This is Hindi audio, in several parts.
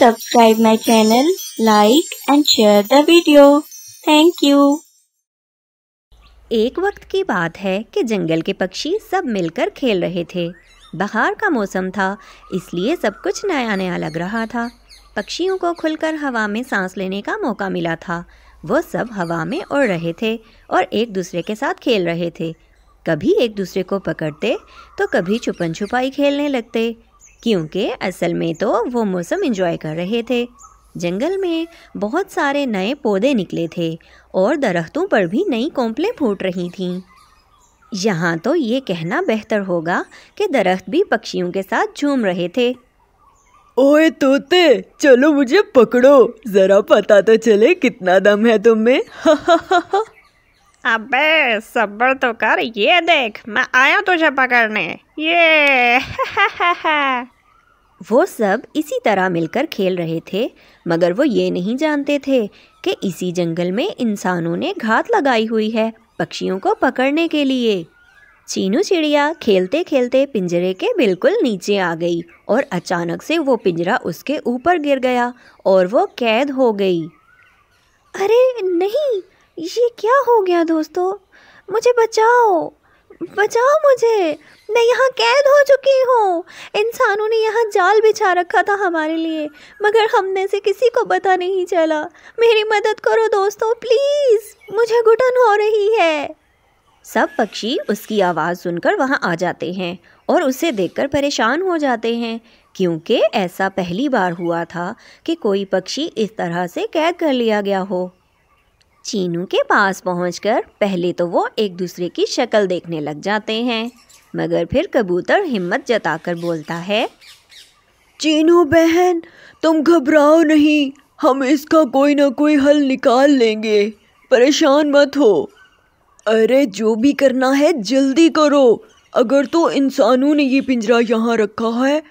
subscribe my channel, like and share the video. Thank you. एक वक्त की बात है कि जंगल के पक्षी सब मिलकर खेल रहे थे बाहर का मौसम था इसलिए सब कुछ नया नया लग रहा था पक्षियों को खुलकर हवा में सांस लेने का मौका मिला था वो सब हवा में उड़ रहे थे और एक दूसरे के साथ खेल रहे थे कभी एक दूसरे को पकड़ते तो कभी छुपन छुपाई खेलने लगते क्योंकि असल में तो वो मौसम एंजॉय कर रहे थे जंगल में बहुत सारे नए पौधे निकले थे और दरख्तों पर भी नई कोंपलें फूट रही थीं यहाँ तो ये कहना बेहतर होगा कि दरख्त भी पक्षियों के साथ झूम रहे थे ओए तोते चलो मुझे पकड़ो जरा पता तो चले कितना दम है तुम्हें अबे सब्र तो कर ये देख मैं आया तुझे पकड़ने ये वो सब इसी तरह मिलकर खेल रहे थे मगर वो ये नहीं जानते थे कि इसी जंगल में इंसानों ने घात लगाई हुई है पक्षियों को पकड़ने के लिए चीनू चिड़िया खेलते खेलते पिंजरे के बिल्कुल नीचे आ गई और अचानक से वो पिंजरा उसके ऊपर गिर गया और वो कैद हो गई अरे नहीं ये क्या हो गया दोस्तों मुझे बचाओ बचाओ मुझे मैं यहाँ कैद हो चुकी हूँ इंसानों ने यहाँ जाल बिछा रखा था हमारे लिए मगर हमने से किसी को पता नहीं चला मेरी मदद करो दोस्तों प्लीज़ मुझे घुटन हो रही है सब पक्षी उसकी आवाज़ सुनकर वहाँ आ जाते हैं और उसे देखकर परेशान हो जाते हैं क्योंकि ऐसा पहली बार हुआ था कि कोई पक्षी इस तरह से कैद कर लिया गया हो चीनू के पास पहुंचकर पहले तो वो एक दूसरे की शक्ल देखने लग जाते हैं मगर फिर कबूतर हिम्मत जताकर बोलता है चीनू बहन तुम घबराओ नहीं हम इसका कोई ना कोई हल निकाल लेंगे परेशान मत हो अरे जो भी करना है जल्दी करो अगर तो इंसानों ने ये पिंजरा यहाँ रखा है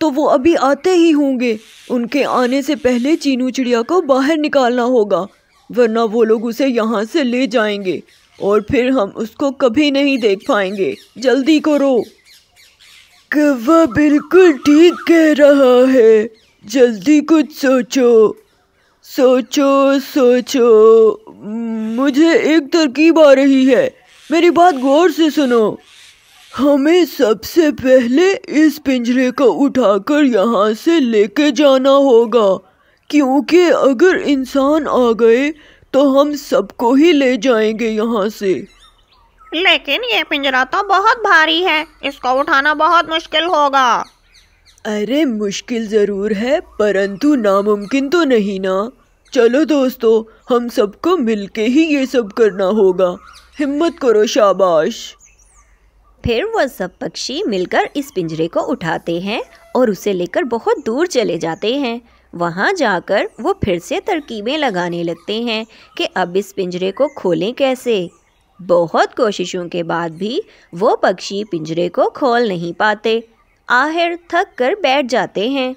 तो वो अभी आते ही होंगे उनके आने से पहले चीनू चिड़िया को बाहर निकालना होगा वरना वो लोग उसे यहाँ से ले जाएंगे और फिर हम उसको कभी नहीं देख पाएंगे जल्दी करो कौवा बिल्कुल ठीक कह रहा है जल्दी कुछ सोचो सोचो सोचो मुझे एक तरकीब आ रही है मेरी बात गौर से सुनो हमें सबसे पहले इस पिंजरे को उठाकर यहाँ से लेके जाना होगा क्योंकि अगर इंसान आ गए तो हम सबको ही ले जाएंगे यहाँ से लेकिन ये पिंजरा तो बहुत भारी है इसको उठाना बहुत मुश्किल होगा अरे मुश्किल ज़रूर है परंतु नामुमकिन तो नहीं ना चलो दोस्तों हम सबको मिलके ही ये सब करना होगा हिम्मत करो शाबाश फिर वह सब पक्षी मिलकर इस पिंजरे को उठाते हैं और उसे लेकर बहुत दूर चले जाते हैं वहाँ जाकर वो फिर से तरकीबें लगाने लगते हैं कि अब इस पिंजरे को खोलें कैसे बहुत कोशिशों के बाद भी वो पक्षी पिंजरे को खोल नहीं पाते आखिर थक कर बैठ जाते हैं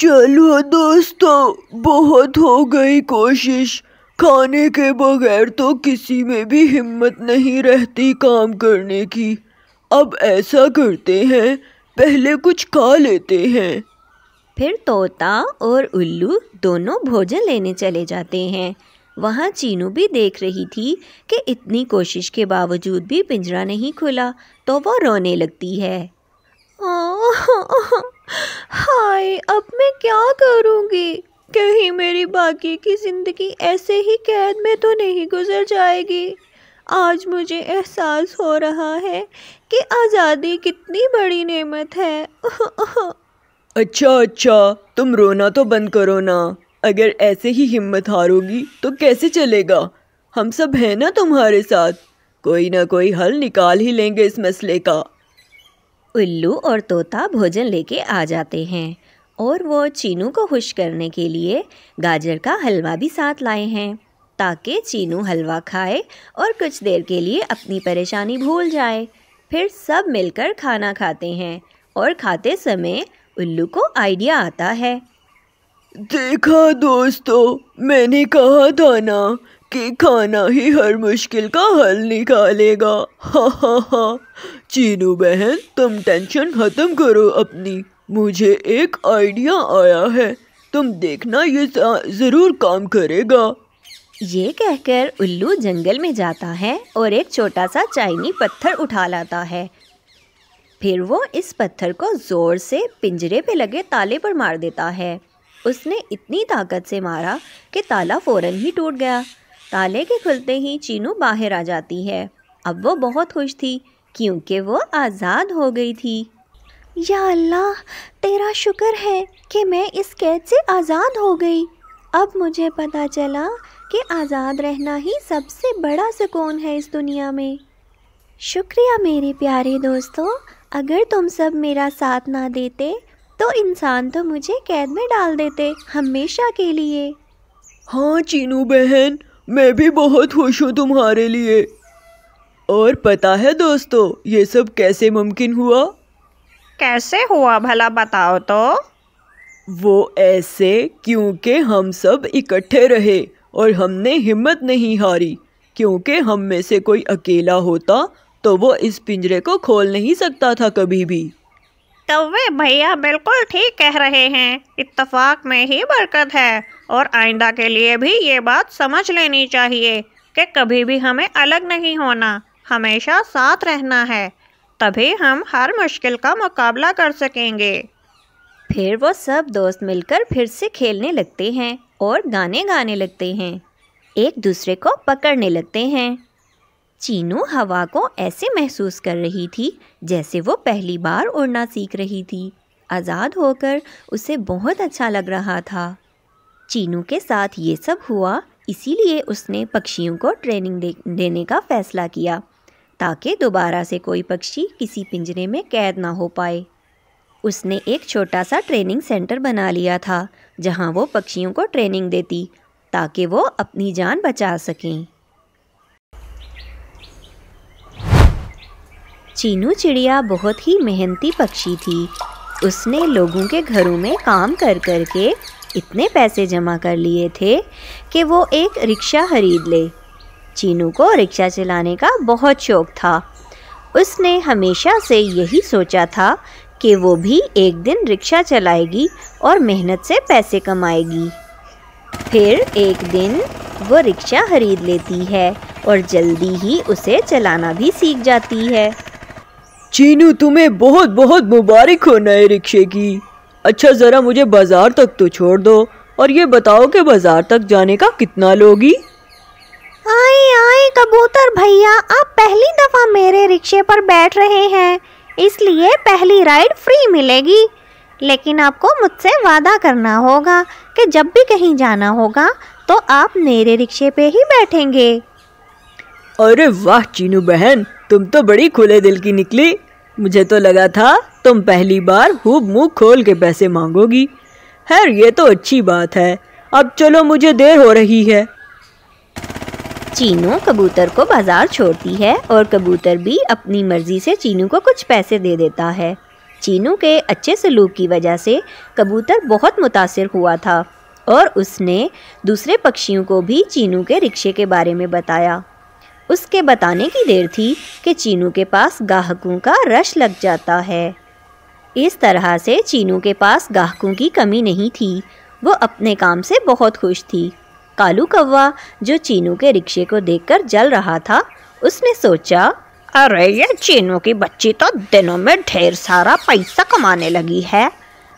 चलो दोस्तों बहुत हो गई कोशिश खाने के बगैर तो किसी में भी हिम्मत नहीं रहती काम करने की अब ऐसा करते हैं पहले कुछ खा लेते हैं फिर तोता और उल्लू दोनों भोजन लेने चले जाते हैं वहाँ चीनू भी देख रही थी कि इतनी कोशिश के बावजूद भी पिंजरा नहीं खुला तो वो रोने लगती है हाय अब मैं क्या करूँगी कहीं मेरी बाकी की ज़िंदगी ऐसे ही कैद में तो नहीं गुजर जाएगी आज मुझे एहसास हो रहा है कि आज़ादी कितनी बड़ी नेमत है अच्छा अच्छा तुम रोना तो बंद करो ना अगर ऐसे ही हिम्मत हारोगी तो कैसे चलेगा हम सब हैं ना तुम्हारे साथ कोई ना कोई हल निकाल ही लेंगे इस मसले का उल्लू और तोता भोजन लेके आ जाते हैं और वो चीनू को खुश करने के लिए गाजर का हलवा भी साथ लाए हैं ताकि चीनू हलवा खाए और कुछ देर के लिए अपनी परेशानी भूल जाए फिर सब मिलकर खाना खाते हैं और खाते समय उल्लू को आइडिया आता है देखा दोस्तों मैंने कहा था ना कि खाना ही हर मुश्किल का हल निकालेगा हा हा हा चीनू बहन तुम टेंशन ख़त्म करो अपनी मुझे एक आइडिया आया है तुम देखना ये ज़रूर काम करेगा ये कहकर उल्लू जंगल में जाता है और एक छोटा सा चाइनी पत्थर उठा लाता है फिर वो इस पत्थर को ज़ोर से पिंजरे पे लगे ताले पर मार देता है उसने इतनी ताकत से मारा कि ताला फौरन ही टूट गया ताले के खुलते ही चीनू बाहर आ जाती है अब वो बहुत खुश थी क्योंकि वो आज़ाद हो गई थी या अल्लाह तेरा शुक्र है कि मैं इस कैद से आज़ाद हो गई अब मुझे पता चला कि आज़ाद रहना ही सबसे बड़ा सुकून है इस दुनिया में शुक्रिया मेरे प्यारे दोस्तों अगर तुम सब मेरा साथ ना देते तो इंसान तो मुझे कैद में डाल देते हमेशा के लिए हाँ चीनू बहन मैं भी बहुत खुश हूँ तुम्हारे लिए और पता है दोस्तों ये सब कैसे मुमकिन हुआ कैसे हुआ भला बताओ तो वो ऐसे क्योंकि हम सब इकट्ठे रहे और हमने हिम्मत नहीं हारी क्योंकि हम में से कोई अकेला होता तो वो इस पिंजरे को खोल नहीं सकता था कभी भी कौवे तो भैया बिल्कुल ठीक कह रहे हैं इत्तफाक में ही बरकत है और आइंदा के लिए भी ये बात समझ लेनी चाहिए कि कभी भी हमें अलग नहीं होना हमेशा साथ रहना है तभी हम हर मुश्किल का मुकाबला कर सकेंगे फिर वो सब दोस्त मिलकर फिर से खेलने लगते हैं और गाने गाने लगते हैं एक दूसरे को पकड़ने लगते हैं चीनू हवा को ऐसे महसूस कर रही थी जैसे वो पहली बार उड़ना सीख रही थी आज़ाद होकर उसे बहुत अच्छा लग रहा था चीनू के साथ ये सब हुआ इसीलिए उसने पक्षियों को ट्रेनिंग दे, देने का फ़ैसला किया ताकि दोबारा से कोई पक्षी किसी पिंजरे में कैद ना हो पाए उसने एक छोटा सा ट्रेनिंग सेंटर बना लिया था जहाँ वो पक्षियों को ट्रेनिंग देती ताकि वो अपनी जान बचा सकें चीनू चिड़िया बहुत ही मेहनती पक्षी थी उसने लोगों के घरों में काम कर कर के इतने पैसे जमा कर लिए थे कि वो एक रिक्शा खरीद ले चीनू को रिक्शा चलाने का बहुत शौक था उसने हमेशा से यही सोचा था कि वो भी एक दिन रिक्शा चलाएगी और मेहनत से पैसे कमाएगी फिर एक दिन वो रिक्शा खरीद लेती है और जल्दी ही उसे चलाना भी सीख जाती है चीनू तुम्हें बहुत बहुत मुबारक हो नए रिक्शे की अच्छा ज़रा मुझे बाज़ार तक तो छोड़ दो और ये बताओ कि बाज़ार तक जाने का कितना लोगी आए आए कबूतर भैया आप पहली दफ़ा मेरे रिक्शे पर बैठ रहे हैं इसलिए पहली राइड फ्री मिलेगी लेकिन आपको मुझसे वादा करना होगा कि जब भी कहीं जाना होगा तो आप मेरे रिक्शे पे ही बैठेंगे अरे वाह चीनू बहन तुम तो बड़ी खुले दिल की निकली मुझे तो लगा था तुम पहली बार खूब मुंह खोल के पैसे मांगोगी खैर ये तो अच्छी बात है अब चलो मुझे देर हो रही है चीनू कबूतर को बाजार छोड़ती है और कबूतर भी अपनी मर्जी से चीनू को कुछ पैसे दे देता है चीनू के अच्छे सलूक की वजह से कबूतर बहुत मुतासर हुआ था और उसने दूसरे पक्षियों को भी चीनू के रिक्शे के बारे में बताया उसके बताने की देर थी कि चीनू के पास गाहकों का रश लग जाता है इस तरह से चीनू के पास गाहकों की कमी नहीं थी वो अपने काम से बहुत खुश थी कालू कौवा जो चीनू के रिक्शे को देखकर जल रहा था उसने सोचा अरे ये चीनू की बच्ची तो दिनों में ढेर सारा पैसा कमाने लगी है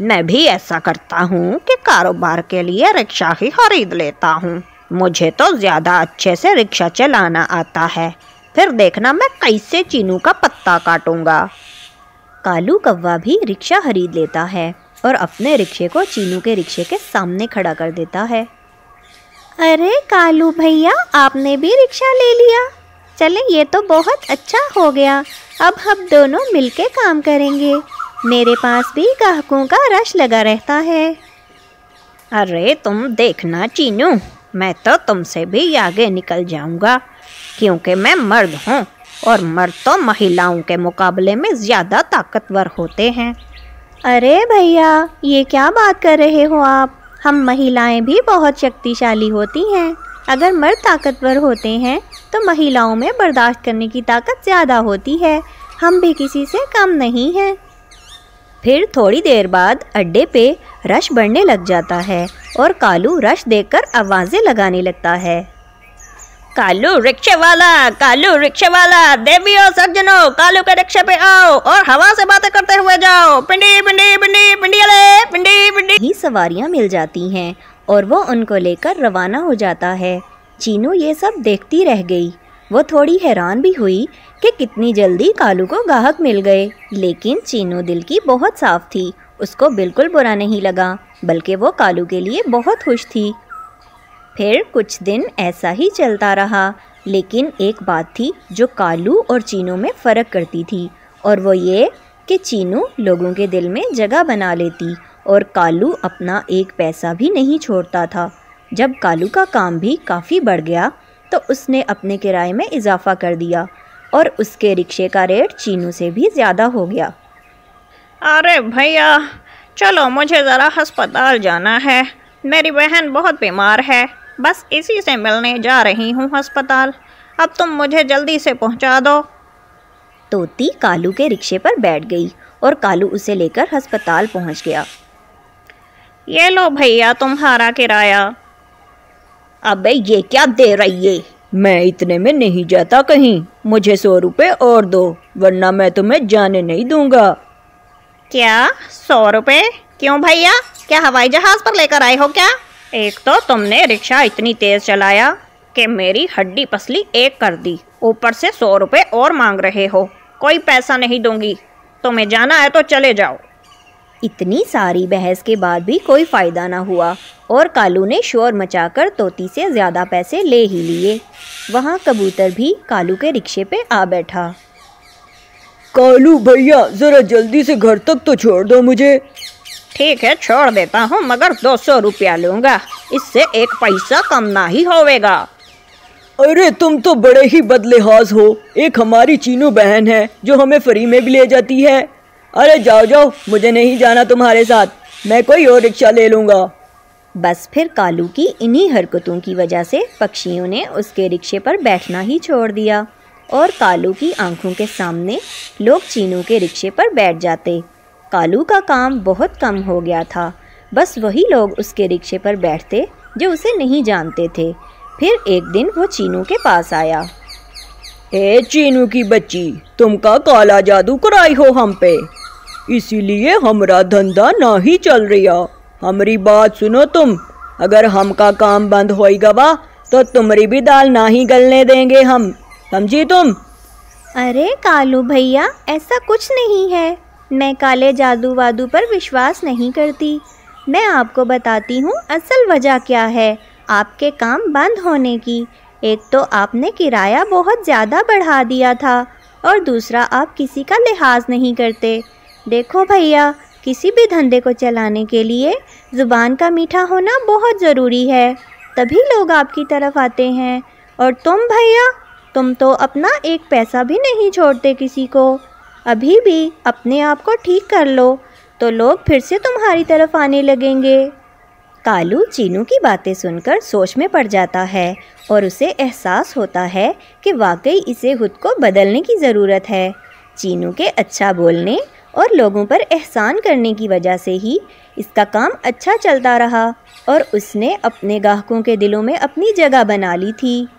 मैं भी ऐसा करता हूँ कि कारोबार के लिए रिक्शा ही खरीद लेता हूँ मुझे तो ज़्यादा अच्छे से रिक्शा चलाना आता है फिर देखना मैं कैसे चीनू का पत्ता काटूंगा कालू कौवा भी रिक्शा खरीद लेता है और अपने रिक्शे को चीनू के रिक्शे के सामने खड़ा कर देता है अरे कालू भैया आपने भी रिक्शा ले लिया चले ये तो बहुत अच्छा हो गया अब हम दोनों मिलके काम करेंगे मेरे पास भी ग्राहकों का रश लगा रहता है अरे तुम देखना चीनू मैं तो तुमसे भी आगे निकल जाऊंगा क्योंकि मैं मर्द हूँ और मर्द तो महिलाओं के मुकाबले में ज़्यादा ताकतवर होते हैं अरे भैया ये क्या बात कर रहे हो आप हम महिलाएं भी बहुत शक्तिशाली होती हैं अगर मर्द ताकतवर होते हैं तो महिलाओं में बर्दाश्त करने की ताकत ज़्यादा होती है हम भी किसी से कम नहीं हैं फिर थोड़ी देर बाद अड्डे पे रश बढ़ने लग जाता है और कालू रश देखकर आवाज़ें लगाने लगता है कालू रिक्शे वाला कालू रिक्शे वाला और सज्जनो कालू के रिक्शे पे आओ और हवा से बातें करते हुए जाओ पिंडी पिंडी पिंडी पिंडी अले पिंडी पिंडी ही सवारियां मिल जाती हैं और वो उनको लेकर रवाना हो जाता है चीनू ये सब देखती रह गई वो थोड़ी हैरान भी हुई कि कितनी जल्दी कालू को गाहक मिल गए लेकिन चीनू दिल की बहुत साफ थी उसको बिल्कुल बुरा नहीं लगा बल्कि वो कालू के लिए बहुत खुश थी फिर कुछ दिन ऐसा ही चलता रहा लेकिन एक बात थी जो कालू और चीनू में फ़र्क करती थी और वो ये कि चीनू लोगों के दिल में जगह बना लेती और कालू अपना एक पैसा भी नहीं छोड़ता था जब कालू का काम भी काफ़ी बढ़ गया तो उसने अपने किराए में इजाफा कर दिया और उसके रिक्शे का रेट चीनू से भी ज़्यादा हो गया अरे भैया चलो मुझे ज़रा अस्पताल जाना है मेरी बहन बहुत बीमार है बस इसी से मिलने जा रही हूँ अस्पताल अब तुम मुझे जल्दी से पहुँचा दो तोती कालू के रिक्शे पर बैठ गई और कालू उसे लेकर अस्पताल पहुँच गया ये लो भैया तुम्हारा किराया अबे ये क्या दे रही है मैं इतने में नहीं जाता कहीं मुझे सौ रुपये और दो वरना मैं तुम्हें जाने नहीं दूंगा क्या सौ रुपये क्यों भैया क्या हवाई जहाज पर लेकर आए हो क्या एक तो तुमने रिक्शा इतनी तेज चलाया कि मेरी हड्डी पसली एक कर दी ऊपर से सौ रुपये और मांग रहे हो कोई पैसा नहीं दूंगी तुम्हें जाना है तो चले जाओ इतनी सारी बहस के बाद भी कोई फ़ायदा ना हुआ और कालू ने शोर मचाकर तोती से ज़्यादा पैसे ले ही लिए वहाँ कबूतर भी कालू के रिक्शे पे आ बैठा कालू भैया ज़रा जल्दी से घर तक तो छोड़ दो मुझे ठीक है छोड़ देता हूँ मगर दो सौ रुपया लूँगा इससे एक पैसा कम ना ही होवेगा अरे तुम तो बड़े ही बदलेहाज हो एक हमारी चीनू बहन है जो हमें फ्री में भी ले जाती है अरे जाओ जाओ मुझे नहीं जाना तुम्हारे साथ मैं कोई और रिक्शा ले लूँगा बस फिर कालू की इन्हीं हरकतों की वजह से पक्षियों ने उसके रिक्शे पर बैठना ही छोड़ दिया और कालू की आंखों के सामने लोग चीनू के रिक्शे पर बैठ जाते कालू का काम बहुत कम हो गया था बस वही लोग उसके रिक्शे पर बैठते जो उसे नहीं जानते थे फिर एक दिन वो चीनू के पास आया ए चीनू की बच्ची तुमका काला जादू कराई हो हम पे इसीलिए हमारा धंधा ना ही चल रिया हमारी बात सुनो तुम अगर हमका काम बंद होएगा बा तो तुम्हारी भी दाल ना ही गलने देंगे हम समझी तुम अरे कालू भैया ऐसा कुछ नहीं है मैं काले जादू वादू पर विश्वास नहीं करती मैं आपको बताती हूँ असल वजह क्या है आपके काम बंद होने की एक तो आपने किराया बहुत ज़्यादा बढ़ा दिया था और दूसरा आप किसी का लिहाज नहीं करते देखो भैया किसी भी धंधे को चलाने के लिए ज़ुबान का मीठा होना बहुत ज़रूरी है तभी लोग आपकी तरफ आते हैं और तुम भैया तुम तो अपना एक पैसा भी नहीं छोड़ते किसी को अभी भी अपने आप को ठीक कर लो तो लोग फिर से तुम्हारी तरफ आने लगेंगे कालू चीनू की बातें सुनकर सोच में पड़ जाता है और उसे एहसास होता है कि वाकई इसे खुद को बदलने की ज़रूरत है चीनू के अच्छा बोलने और लोगों पर एहसान करने की वजह से ही इसका काम अच्छा चलता रहा और उसने अपने गाहकों के दिलों में अपनी जगह बना ली थी